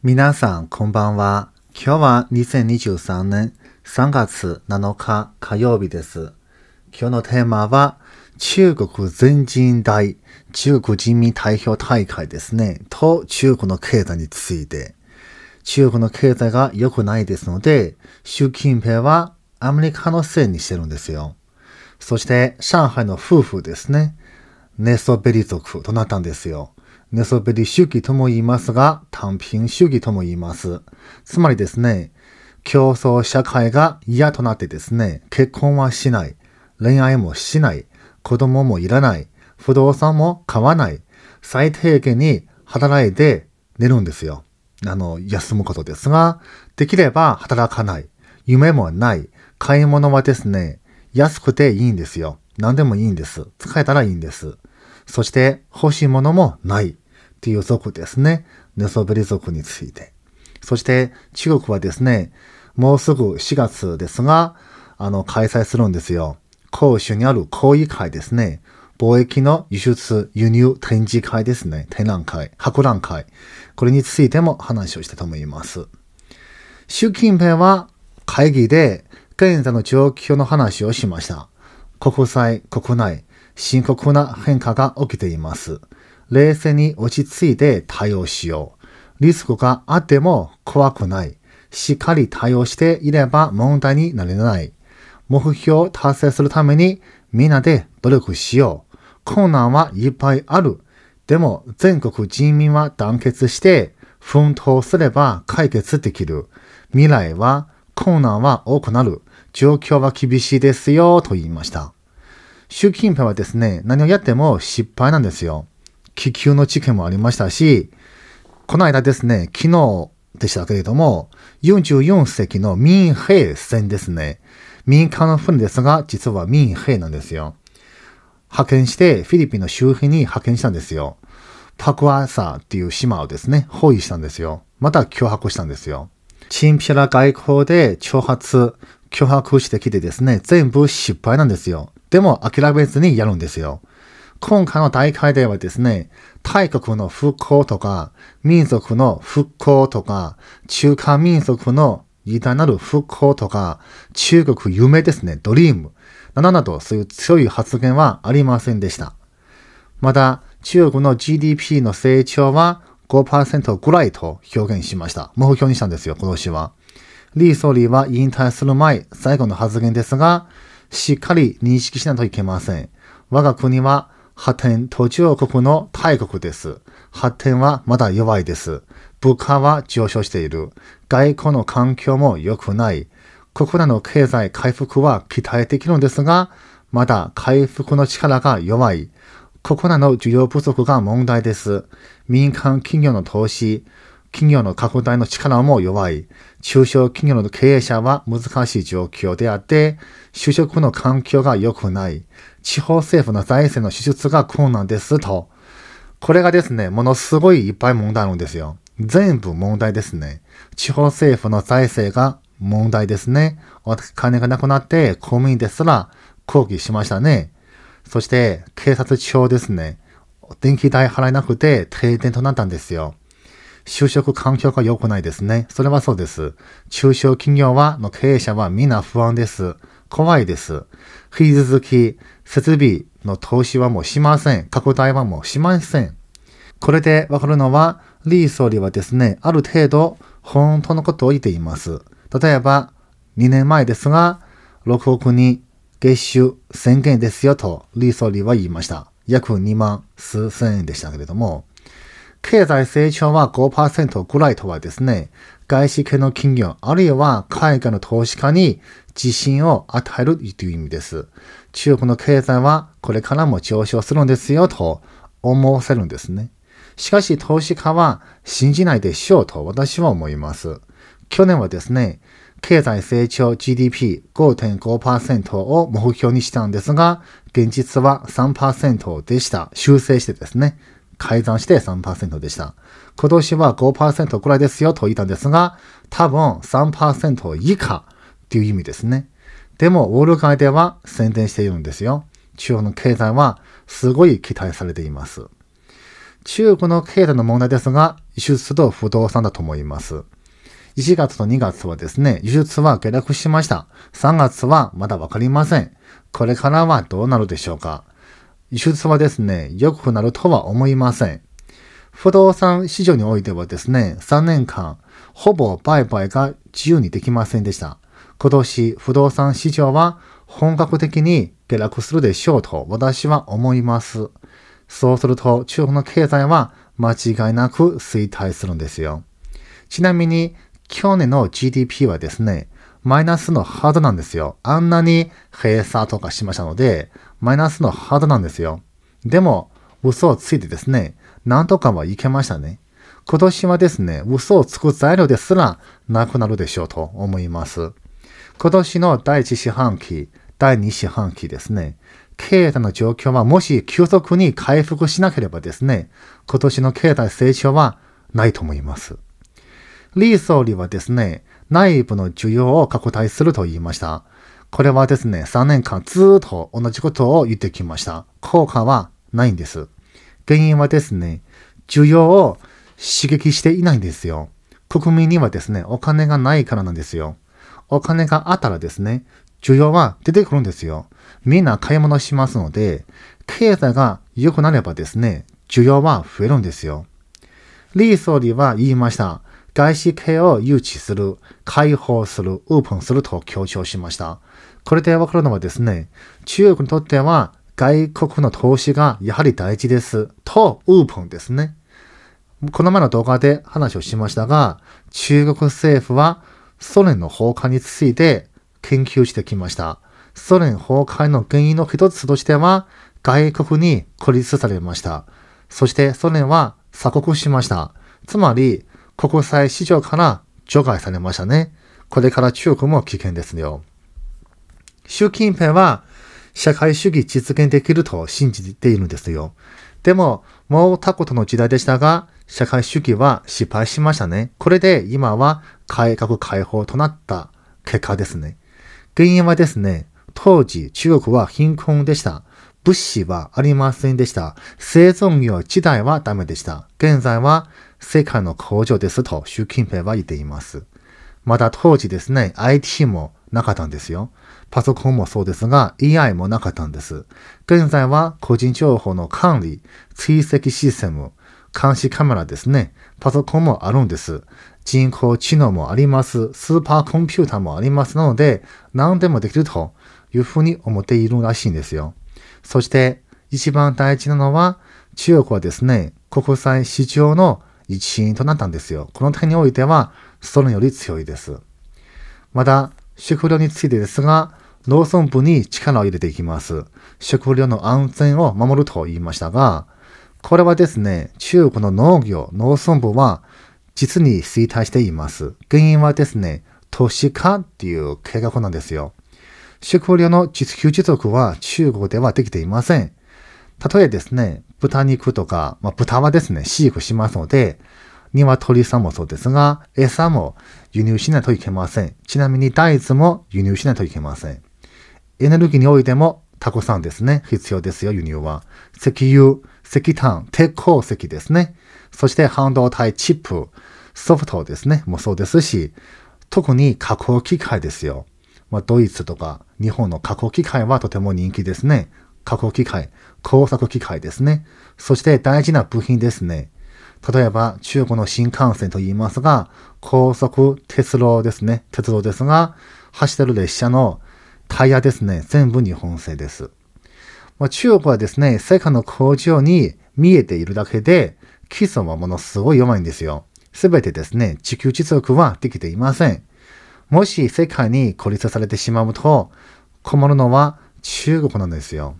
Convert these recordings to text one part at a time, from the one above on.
皆さん、こんばんは。今日は2023年3月7日火曜日です。今日のテーマは、中国全人代、中国人民代表大会ですね、と中国の経済について。中国の経済が良くないですので、習近平はアメリカのせいにしてるんですよ。そして、上海の夫婦ですね、ネソベリ族となったんですよ。寝そべり主義とも言いますが、単品主義とも言います。つまりですね、競争社会が嫌となってですね、結婚はしない、恋愛もしない、子供もいらない、不動産も買わない、最低限に働いて寝るんですよ。あの、休むことですが、できれば働かない、夢もない、買い物はですね、安くていいんですよ。何でもいいんです。使えたらいいんです。そして欲しいものもないっていう族ですね。寝そべり族について。そして中国はですね、もうすぐ4月ですが、あの、開催するんですよ。公衆にある公議会ですね。貿易の輸出、輸入、展示会ですね。展覧会、博覧会。これについても話をしたと思います。習近平は会議で現在の状況の話をしました。国際、国内、深刻な変化が起きています。冷静に落ち着いて対応しよう。リスクがあっても怖くない。しっかり対応していれば問題になれない。目標を達成するためにみんなで努力しよう。困難はいっぱいある。でも全国人民は団結して奮闘すれば解決できる。未来は困難は多くなる。状況は厳しいですよと言いました。習近平はですね、何をやっても失敗なんですよ。気球の事件もありましたし、この間ですね、昨日でしたけれども、44隻の民兵船ですね。民間の船ですが、実は民兵なんですよ。派遣して、フィリピンの周辺に派遣したんですよ。パクワーサーっていう島をですね、包囲したんですよ。また脅迫したんですよ。チンピラ外交で挑発、脅迫してきてですね、全部失敗なんですよ。でも諦めずにやるんですよ。今回の大会ではですね、大国の復興とか、民族の復興とか、中華民族の偉大なる復興とか、中国夢ですね、ドリーム、などなどそういう強い発言はありませんでした。また、中国の GDP の成長は5%ぐらいと表現しました。目標にしたんですよ、今年は。リー・ソーリーは引退する前、最後の発言ですが、しっかり認識しないといけません。我が国は発展途上国の大国です。発展はまだ弱いです。物価は上昇している。外交の環境も良くない。国内の経済回復は期待できるのですが、まだ回復の力が弱い。国内の需要不足が問題です。民間企業の投資、企業の拡大の力も弱い、中小企業の経営者は難しい状況であって、就職の環境が良くない、地方政府の財政の支出が困難ですと、これがですね、ものすごいいっぱい問題あるんですよ。全部問題ですね。地方政府の財政が問題ですね。お金がなくなって公務員ですら抗議しましたね。そして警察庁ですね。電気代払えなくて停電となったんですよ。就職環境が良くないですね。それはそうです。中小企業は、の経営者はみんな不安です。怖いです。引き続き、設備の投資はもうしません。拡大はもうしません。これでわかるのは、リー総理はですね、ある程度、本当のことを言っています。例えば、2年前ですが、6億に月収1000円ですよと、リー総理は言いました。約2万数千円でしたけれども、経済成長は5%ぐらいとはですね、外資系の企業、あるいは海外の投資家に自信を与えるという意味です。中国の経済はこれからも上昇するんですよと思わせるんですね。しかし投資家は信じないでしょうと私は思います。去年はですね、経済成長 GDP5.5% を目標にしたんですが、現実は3%でした。修正してですね。改ざんして3%でした。今年は5%くらいですよと言ったんですが、多分3%以下っていう意味ですね。でも、ウォール街では宣伝しているんですよ。中国の経済はすごい期待されています。中国の経済の問題ですが、輸出と不動産だと思います。1月と2月はですね、輸出は下落しました。3月はまだわかりません。これからはどうなるでしょうか。輸出はですね、良くなるとは思いません。不動産市場においてはですね、3年間、ほぼ売買が自由にできませんでした。今年、不動産市場は本格的に下落するでしょうと私は思います。そうすると、中国の経済は間違いなく衰退するんですよ。ちなみに、去年の GDP はですね、マイナスのハードなんですよ。あんなに閉鎖とかしましたので、マイナスのハードなんですよ。でも、嘘をついてですね、なんとかはいけましたね。今年はですね、嘘をつく材料ですらなくなるでしょうと思います。今年の第1四半期、第2四半期ですね、経済の状況はもし急速に回復しなければですね、今年の経済成長はないと思います。リー総理はですね、内部の需要を拡大すると言いました。これはですね、3年間ずっと同じことを言ってきました。効果はないんです。原因はですね、需要を刺激していないんですよ。国民にはですね、お金がないからなんですよ。お金があったらですね、需要は出てくるんですよ。みんな買い物しますので、経済が良くなればですね、需要は増えるんですよ。リー総理は言いました。外資系を誘致する、開放する、オープンすると強調しました。これでわかるのはですね、中国にとっては外国の投資がやはり大事です。と、ウーポンですね。この前の動画で話をしましたが、中国政府はソ連の崩壊について研究してきました。ソ連崩壊の原因の一つとしては、外国に孤立されました。そしてソ連は鎖国しました。つまり、国際市場から除外されましたね。これから中国も危険ですよ。習近平は社会主義実現できると信じているんですよ。でも、もうたことの時代でしたが、社会主義は失敗しましたね。これで今は改革開放となった結果ですね。原因はですね、当時中国は貧困でした。物資はありませんでした。生存業自体はダメでした。現在は世界の工場ですと習近平は言っています。また当時ですね、IT もなかったんですよ。パソコンもそうですが、AI もなかったんです。現在は個人情報の管理、追跡システム、監視カメラですね。パソコンもあるんです。人工知能もあります。スーパーコンピューターもありますので、何でもできるというふうに思っているらしいんですよ。そして、一番大事なのは、中国はですね、国際市場の一員となったんですよ。この点においては、それより強いです。また、食料についてですが、農村部に力を入れていきます。食料の安全を守ると言いましたが、これはですね、中国の農業、農村部は実に衰退しています。原因はですね、都市化っていう計画なんですよ。食料の自給自足は中国ではできていません。例えですね、豚肉とか、まあ、豚はですね、飼育しますので、鶏さんもそうですが、餌も輸入しないといけません。ちなみに大豆も輸入しないといけません。エネルギーにおいてもたくさんですね、必要ですよ、輸入は。石油、石炭、鉄鉱石ですね。そして半導体、チップ、ソフトですね、もそうですし、特に加工機械ですよ。まあ、ドイツとか日本の加工機械はとても人気ですね。加工機械、工作機械ですね。そして大事な部品ですね。例えば中国の新幹線と言いますが、高速鉄道ですね。鉄道ですが、走ってる列車のタイヤですね、全部日本製です。まあ、中国はですね、世界の工場に見えているだけで、基礎はものすごい弱いんですよ。すべてですね、地球実力はできていません。もし世界に孤立されてしまうと、困るのは中国なんですよ。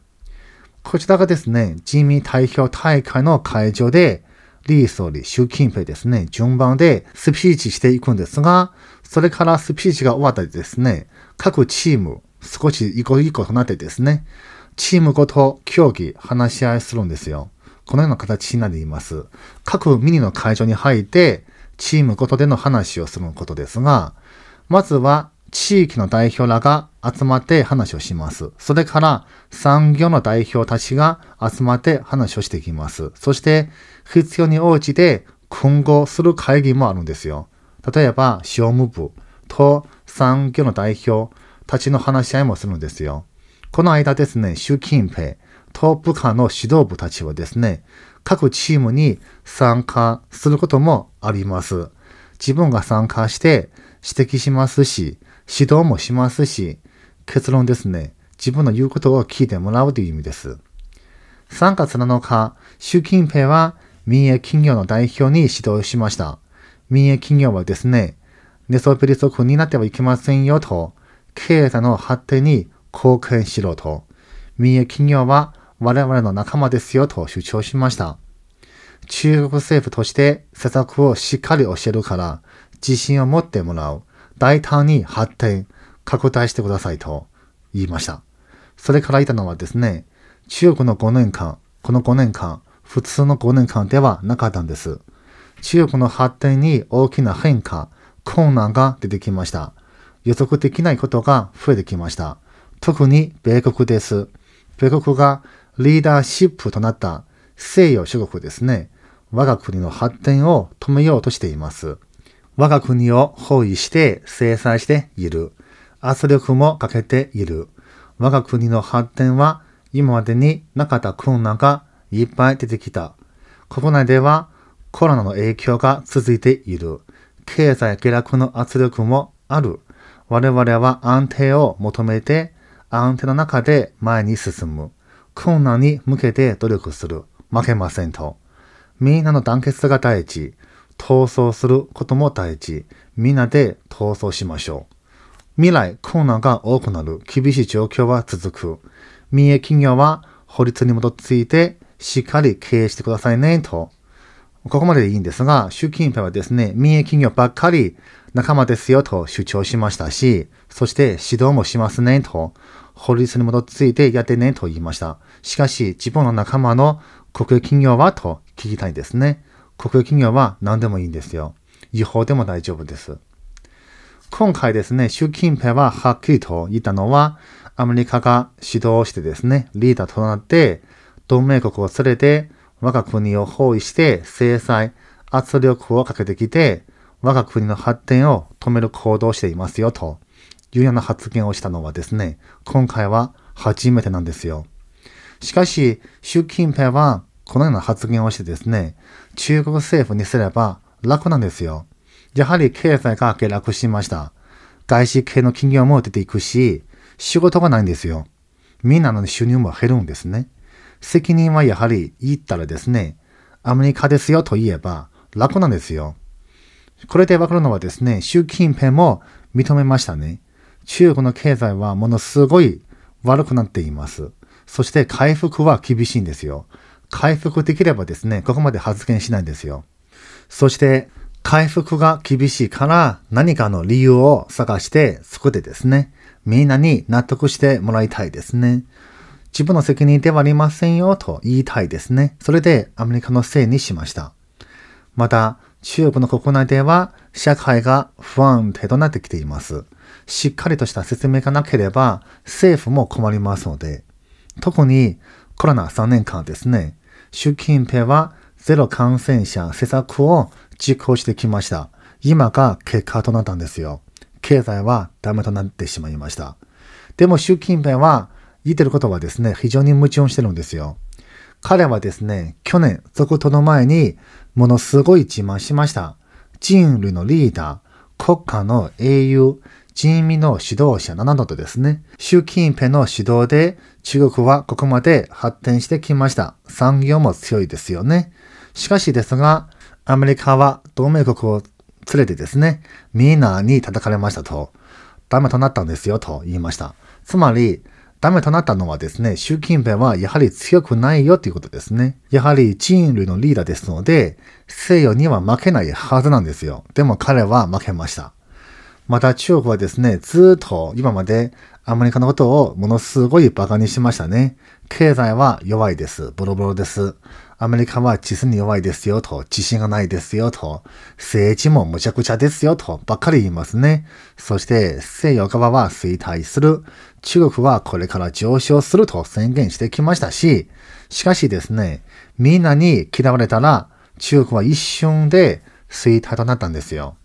こちらがですね、人民代表大会の会場で、李総理、習近平ですね、順番でスピーチしていくんですが、それからスピーチが終わったりですね、各チーム、少し一個一個なってですね、チームごと協議、話し合いするんですよ。このような形になります。各ミニの会場に入って、チームごとでの話をすることですが、まずは地域の代表らが集まって話をします。それから産業の代表たちが集まって話をしていきます。そして必要に応じて今後する会議もあるんですよ。例えば、商務部と産業の代表、たちの話し合いもするんですよ。この間ですね、習近平、トップ下の指導部たちはですね、各チームに参加することもあります。自分が参加して指摘しますし、指導もしますし、結論ですね、自分の言うことを聞いてもらうという意味です。3月7日、習近平は民営企業の代表に指導しました。民営企業はですね、寝そべり族になってはいけませんよと、経済の発展に貢献しろと、民営企業は我々の仲間ですよと主張しました。中国政府として施策をしっかり教えるから、自信を持ってもらう。大胆に発展、拡大してくださいと言いました。それから言ったのはですね、中国の5年間、この5年間、普通の5年間ではなかったんです。中国の発展に大きな変化、困難が出てきました。予測できないことが増えてきました。特に米国です。米国がリーダーシップとなった西洋諸国ですね。我が国の発展を止めようとしています。我が国を包囲して制裁している。圧力もかけている。我が国の発展は今までになかった困難がいっぱい出てきた。国内ではコロナの影響が続いている。経済下落の圧力もある。我々は安定を求めて、安定の中で前に進む。困難に向けて努力する。負けませんと。みんなの団結が第一。闘争することも第一。みんなで闘争しましょう。未来、困難が多くなる。厳しい状況は続く。民営企業は法律に基づいてしっかり経営してくださいねと。ここまででいいんですが、習近平はですね、民営企業ばっかり仲間ですよと主張しましたし、そして指導もしますねと、法律に基づいてやってねと言いました。しかし、自分の仲間の国営企業はと聞きたいですね。国営企業は何でもいいんですよ。違法でも大丈夫です。今回ですね、習近平ははっきりと言ったのは、アメリカが指導してですね、リーダーとなって、同盟国を連れて我が国を包囲して制裁、圧力をかけてきて、我が国の発展を止める行動をしていますよ、というような発言をしたのはですね、今回は初めてなんですよ。しかし、習近平はこのような発言をしてですね、中国政府にすれば楽なんですよ。やはり経済が下落しました。外資系の企業も出ていくし、仕事がないんですよ。みんなの収入も減るんですね。責任はやはり言ったらですね、アメリカですよと言えば楽なんですよ。これでわかるのはですね、習近平も認めましたね。中国の経済はものすごい悪くなっています。そして回復は厳しいんですよ。回復できればですね、ここまで発言しないんですよ。そして、回復が厳しいから何かの理由を探して、そこでですね、みんなに納得してもらいたいですね。自分の責任ではありませんよと言いたいですね。それでアメリカのせいにしました。また、中国の国内では社会が不安定となってきています。しっかりとした説明がなければ政府も困りますので、特にコロナ3年間ですね、習近平はゼロ感染者施策を実行してきました。今が結果となったんですよ。経済はダメとなってしまいました。でも習近平は言ってることはですね、非常に矛盾してるんですよ。彼はですね、去年、続投の前に、ものすごい自慢しました。人類のリーダー、国家の英雄、人民の指導者などとですね、習近平の指導で中国はここまで発展してきました。産業も強いですよね。しかしですが、アメリカは同盟国を連れてですね、みんなに叩かれましたと、ダメとなったんですよと言いました。つまり、ダメとなったのはですね、習近平はやはり強くないよということですね。やはり人類のリーダーですので、西洋には負けないはずなんですよ。でも彼は負けました。また中国はですね、ずっと今までアメリカのことをものすごいバカにしましたね。経済は弱いです。ボロボロです。アメリカは実に弱いですよと、自信がないですよと、政治もむちゃくちゃですよとばっかり言いますね。そして西洋側は衰退する、中国はこれから上昇すると宣言してきましたし、しかしですね、みんなに嫌われたら中国は一瞬で衰退となったんですよ。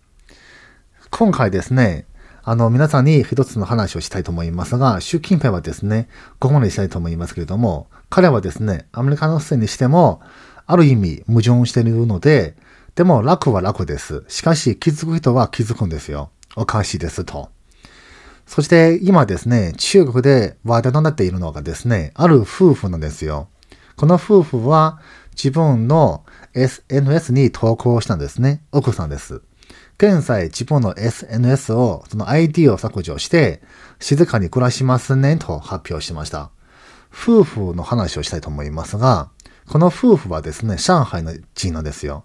今回ですね、あの、皆さんに一つの話をしたいと思いますが、習近平はですね、ここまでしたいと思いますけれども、彼はですね、アメリカのせいにしても、ある意味矛盾しているので、でも楽は楽です。しかし気づく人は気づくんですよ。おかしいですと。そして今ですね、中国で話題となっているのがですね、ある夫婦なんですよ。この夫婦は自分の SNS に投稿したんですね。奥さんです。現在自分の SNS を、その ID を削除して、静かに暮らしますねと発表しました。夫婦の話をしたいと思いますが、この夫婦はですね、上海の人なんですよ。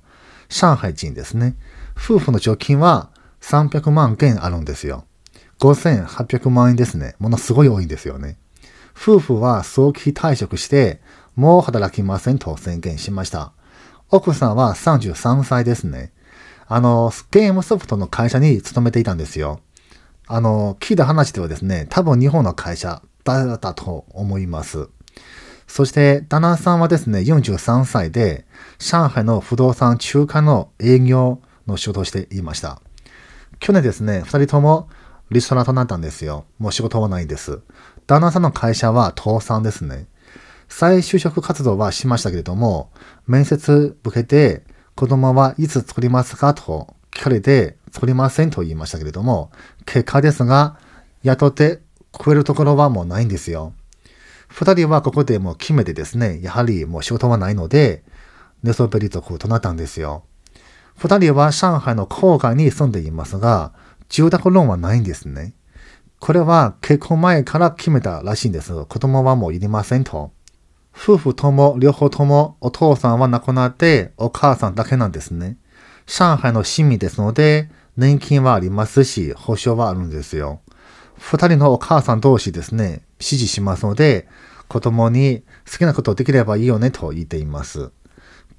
上海人ですね。夫婦の貯金は300万件あるんですよ。5800万円ですね。ものすごい多いんですよね。夫婦は早期退職して、もう働きませんと宣言しました。奥さんは33歳ですね。あの、ゲームソフトの会社に勤めていたんですよ。あの、聞いた話ではですね、多分日本の会社ったと思います。そして、旦那さんはですね、43歳で、上海の不動産中華の営業の仕事をしていました。去年ですね、二人ともリストラとなったんですよ。もう仕事はないんです。旦那さんの会社は倒産ですね。再就職活動はしましたけれども、面接受けて、子供はいつ作りますかと聞かれて、作りませんと言いましたけれども、結果ですが、雇って超えるところはもうないんですよ。二人はここでもう決めてですね、やはりもう仕事はないので、寝そべり族となったんですよ。二人は上海の郊外に住んでいますが、住宅ローンはないんですね。これは結婚前から決めたらしいんです。子供はもういりませんと。夫婦とも両方ともお父さんは亡くなってお母さんだけなんですね。上海の市民ですので、年金はありますし、保証はあるんですよ。二人のお母さん同士ですね、指示しますので、子供に好きなことをできればいいよねと言っています。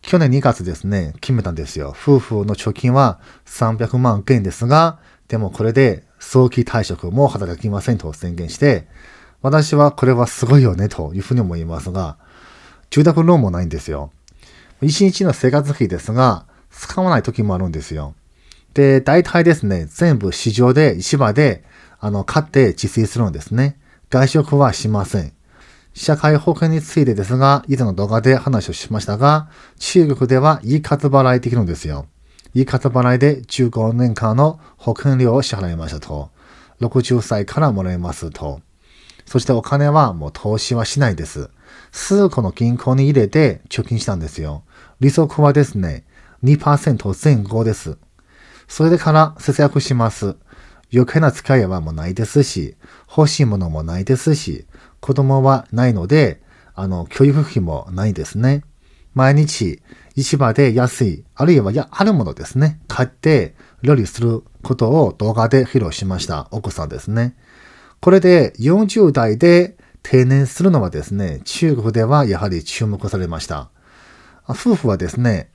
去年2月ですね、決めたんですよ。夫婦の貯金は300万元ですが、でもこれで早期退職も働きませんと宣言して、私はこれはすごいよねというふうに思いますが、住宅ローンもないんですよ。一日の生活費ですが、使わない時もあるんですよ。で、大体ですね、全部市場で、市場であの、勝って自炊するのですね。外食はしません。社会保険についてですが、以前の動画で話をしましたが、中国ではい括払いできるんですよ。い括払いで15年間の保険料を支払いましたと。60歳からもらえますと。そしてお金はもう投資はしないです。数個の銀行に入れて貯金したんですよ。利息はですね、2%前後です。それでから節約します。余計な使いはもうないですし、欲しいものもないですし、子供はないので、あの、教育費もないですね。毎日、市場で安い、あるいはや、あるものですね。買って、料理することを動画で披露しました。奥さんですね。これで40代で定年するのはですね、中国ではやはり注目されました。夫婦はですね、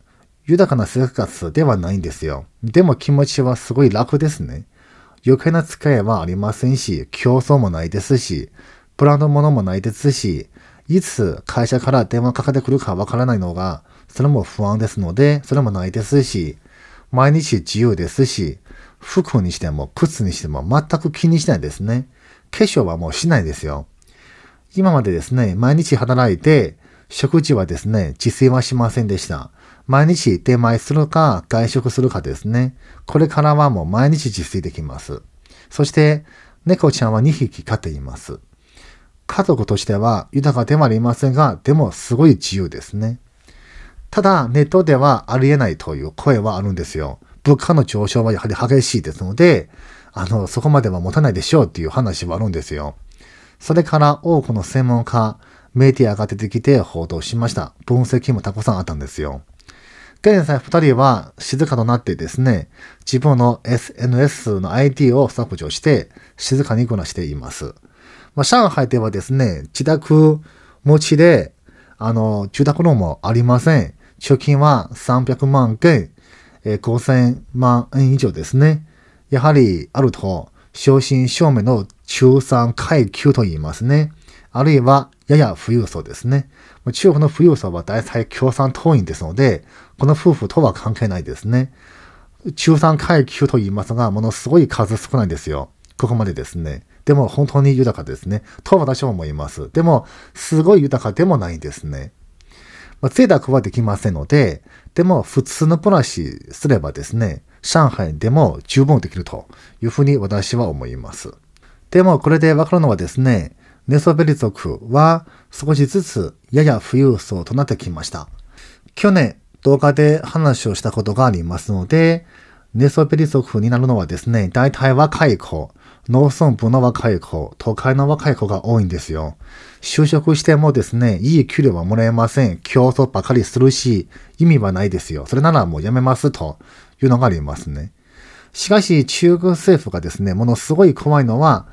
豊かな生活ではないんですよ。でも気持ちはすごい楽ですね。余計な使いはありませんし、競争もないですし、ブランドものもないですし、いつ会社から電話かかってくるかわからないのが、それも不安ですので、それもないですし、毎日自由ですし、服にしても靴にしても全く気にしないですね。化粧はもうしないですよ。今までですね、毎日働いて、食事はですね、自炊はしませんでした。毎日出前するか外食するかですね。これからはもう毎日自炊できます。そして、猫ちゃんは2匹飼っています。家族としては豊かではありませんが、でもすごい自由ですね。ただ、ネットではありえないという声はあるんですよ。物価の上昇はやはり激しいですので、あの、そこまでは持たないでしょうっていう話はあるんですよ。それから多くの専門家、メディアが出てきて報道しました。分析もたくさんあったんですよ。現在二人は静かとなってですね、自分の SNS の ID を削除して静かにこなしています。まあ、上海ではですね、自宅持ちで、あの、住宅ローンもありません。貯金は300万円、えー、5000万円以上ですね。やはりあると、正真正銘の中産階級と言いますね。あるいはやや富裕層ですね。中国の富裕層は大体共産党員ですので、この夫婦とは関係ないですね。中産階級と言いますが、ものすごい数少ないんですよ。ここまでですね。でも本当に豊かですね。と私は思います。でも、すごい豊かでもないんですね。まあ、贅沢はできませんので、でも普通の暮らしすればですね、上海でも十分できるというふうに私は思います。でもこれでわかるのはですね、寝そべり族は少しずつやや富裕層となってきました。去年動画で話をしたことがありますので、寝そべり族になるのはですね、大体若い子、農村部の若い子、都会の若い子が多いんですよ。就職してもですね、いい給料はもらえません。競争ばかりするし、意味はないですよ。それならもうやめます、というのがありますね。しかし、中国政府がですね、ものすごい怖いのは、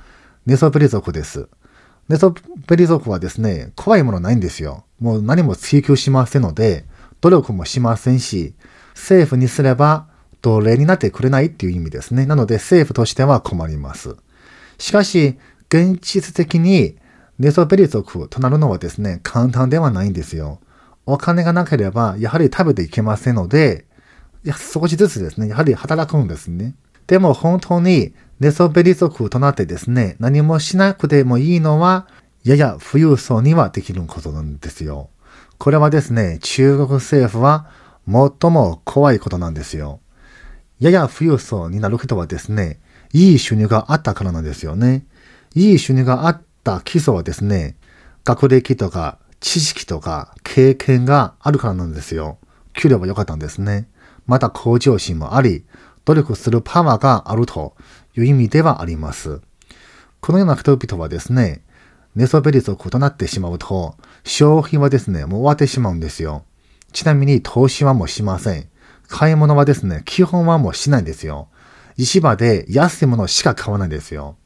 寝そべり族です。ネソペリ族はですね、怖いものないんですよ。もう何も追求しませんので、努力もしませんし、政府にすれば奴隷になってくれないっていう意味ですね。なので政府としては困ります。しかし、現実的にネソペリ族となるのはですね、簡単ではないんですよ。お金がなければ、やはり食べていけませんので、少しずつですね、やはり働くんですね。でも本当に寝そべり族となってですね、何もしなくてもいいのは、やや富裕層にはできることなんですよ。これはですね、中国政府は最も怖いことなんですよ。やや富裕層になる人はですね、いい収入があったからなんですよね。いい収入があった基礎はですね、学歴とか知識とか経験があるからなんですよ。給料は良かったんですね。また向上心もあり、努力するパワーがあるとという意味ではあります。このような人々はですね、寝そべりと異なってしまうと、消費はですね、もう終わってしまうんですよ。ちなみに投資はもうしません。買い物はですね、基本はもうしないんですよ。市場で安いものしか買わないんですよ。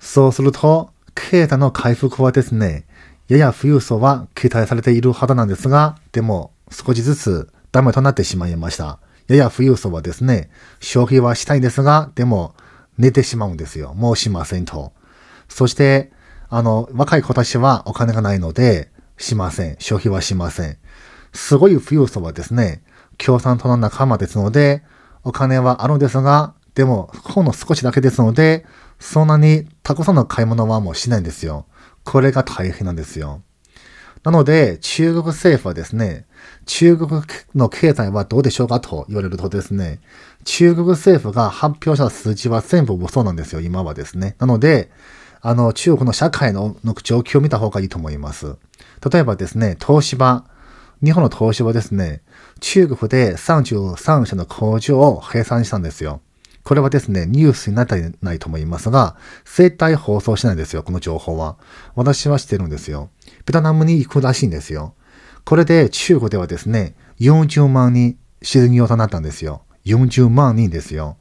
そうすると、経済の回復はですね、やや富裕層は期待されているはずなんですが、でも少しずつダメとなってしまいました。やや富裕層はですね、消費はしたいですが、でも寝てしまうんですよ。もうしませんと。そして、あの、若い子たちはお金がないので、しません。消費はしません。すごい富裕層はですね、共産党の仲間ですので、お金はあるんですが、でも、ほんの少しだけですので、そんなにたくさんの買い物はもうしないんですよ。これが大変なんですよ。なので、中国政府はですね、中国の経済はどうでしょうかと言われるとですね、中国政府が発表した数字は全部そうなんですよ、今はですね。なので、あの、中国の社会の状況を見た方がいいと思います。例えばですね、東芝、日本の東芝ですね、中国で33社の工場を閉鎖したんですよ。これはですね、ニュースになってないと思いますが、絶対放送しないんですよ、この情報は。私は知ってるんですよ。ベトナムに行くらしいんですよ。これで中国ではですね、40万人失業となったんですよ。40万人ですよ。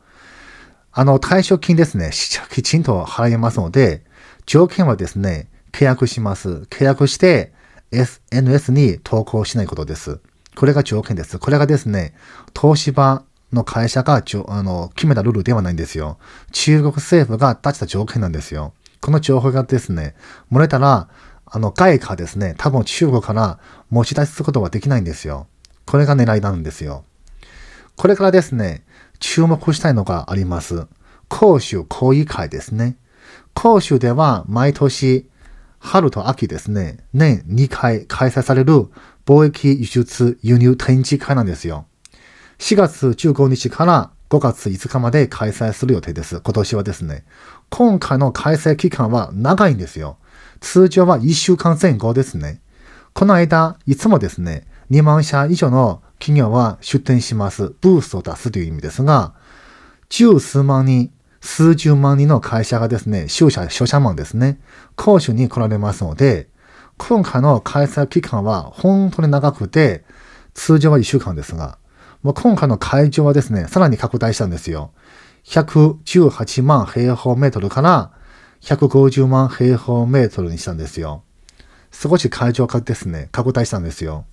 あの、退職金ですね、きちんと払いますので、条件はですね、契約します。契約して、SNS に投稿しないことです。これが条件です。これがですね、東芝の会社があの決めたルールではないんですよ。中国政府が出した条件なんですよ。この情報がですね、漏れたら、あの外貨ですね、多分中国から持ち出すことはできないんですよ。これが狙いなんですよ。これからですね、注目したいのがあります。公衆交易会ですね。公衆では毎年春と秋ですね、年2回開催される貿易輸出輸入展示会なんですよ。4月15日から5月5日まで開催する予定です。今年はですね。今回の開催期間は長いんですよ。通常は1週間前後ですね。この間、いつもですね、2万社以上の企業は出展します。ブースを出すという意味ですが、十数万人、数十万人の会社がですね、就社、商社マンですね、講習に来られますので、今回の開催期間は本当に長くて、通常は1週間ですが、もう今回の会場はですね、さらに拡大したんですよ。118万平方メートルから150万平方メートルにしたんですよ。少し会場化ですね、拡大したんですよ。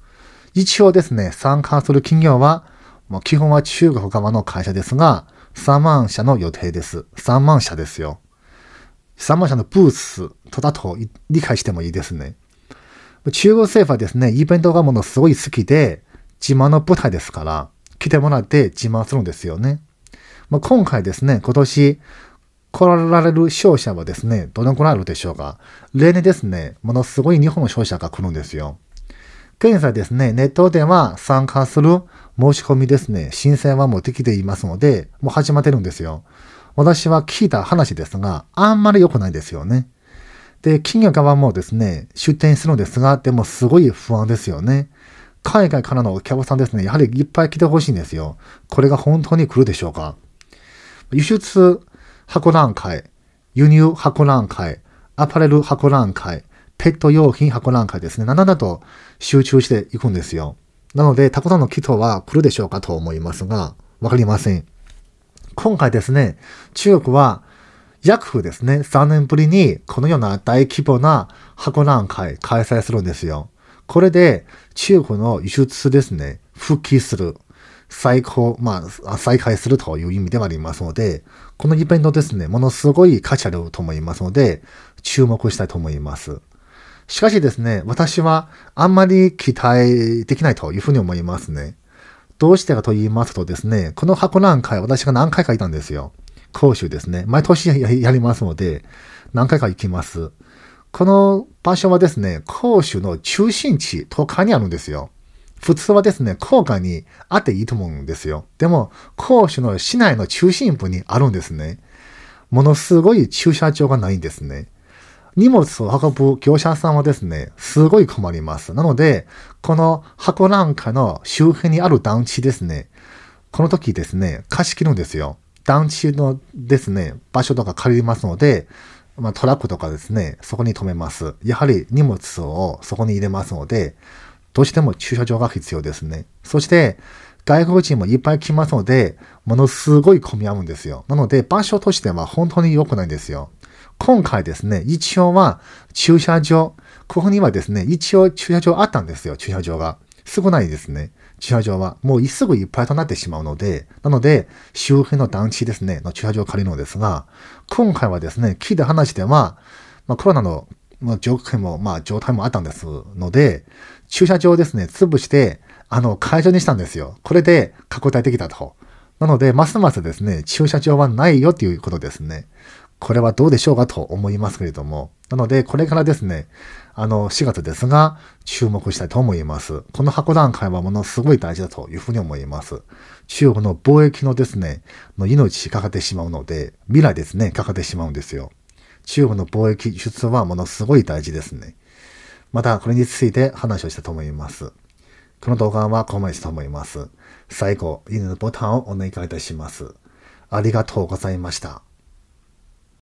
一応ですね、参加する企業は、もう基本は中国側の会社ですが、3万社の予定です。3万社ですよ。3万社のブースとだと理解してもいいですね。中国政府はですね、イベントがものすごい好きで、自慢の舞台ですから、来てもらって自慢するんですよね。まあ、今回ですね、今年、来られる商社はですね、どのくらいあるでしょうか。例年ですね、ものすごい日本の商社が来るんですよ。現在ですね、ネットでは参加する申し込みですね、申請はもうできていますので、もう始まってるんですよ。私は聞いた話ですが、あんまり良くないですよね。で、企業側もですね、出店するんですが、でもすごい不安ですよね。海外からのお客さんですね、やはりいっぱい来てほしいんですよ。これが本当に来るでしょうか。輸出箱覧会、輸入箱覧会、アパレル箱覧会、ペット用品箱覧会ですね。7んだと集中していくんですよ。なので、たくさんのキッは来るでしょうかと思いますが、わかりません。今回ですね、中国は、約府ですね、3年ぶりにこのような大規模な博覧会開催するんですよ。これで中国の輸出ですね、復帰する。再高まあ、再開するという意味ではありますので、このイベントですね、ものすごい価値あると思いますので、注目したいと思います。しかしですね、私はあんまり期待できないというふうに思いますね。どうしてかと言いますとですね、この箱、何回私が何回かいたんですよ。講習ですね。毎年やりますので、何回か行きます。この場所はですね、講習の中心地、とかにあるんですよ。普通はですね、郊外にあっていいと思うんですよ。でも、甲州の市内の中心部にあるんですね。ものすごい駐車場がないんですね。荷物を運ぶ業者さんはですね、すごい困ります。なので、この箱なんかの周辺にある団地ですね、この時ですね、貸し切るんですよ。団地のですね、場所とか借りますので、まあ、トラックとかですね、そこに止めます。やはり荷物をそこに入れますので、どうしても駐車場が必要ですね。そして、外国人もいっぱい来ますので、ものすごい混み合うんですよ。なので、場所としては本当に良くないんですよ。今回ですね、一応は駐車場、ここにはですね、一応駐車場あったんですよ、駐車場が。少ないですね。駐車場は。もうすぐいっぱいとなってしまうので、なので、周辺の団地ですね、の駐車場を借りるのですが、今回はですね、聞いた話では、まあ、コロナのの状況も、まあ状態もあったんですので、駐車場ですね、潰して、あの、会場にしたんですよ。これで拡大できたと。なので、ますますですね、駐車場はないよっていうことですね。これはどうでしょうかと思いますけれども。なので、これからですね、あの、4月ですが、注目したいと思います。この箱段階はものすごい大事だというふうに思います。中国の貿易のですね、の命かかってしまうので、未来ですね、かかってしまうんですよ。中国の貿易、輸出はものすごい大事ですね。また、これについて話をしたと思います。この動画はここまでしたと思います。最後、いいねのボタンをお願いいたします。ありがとうございました。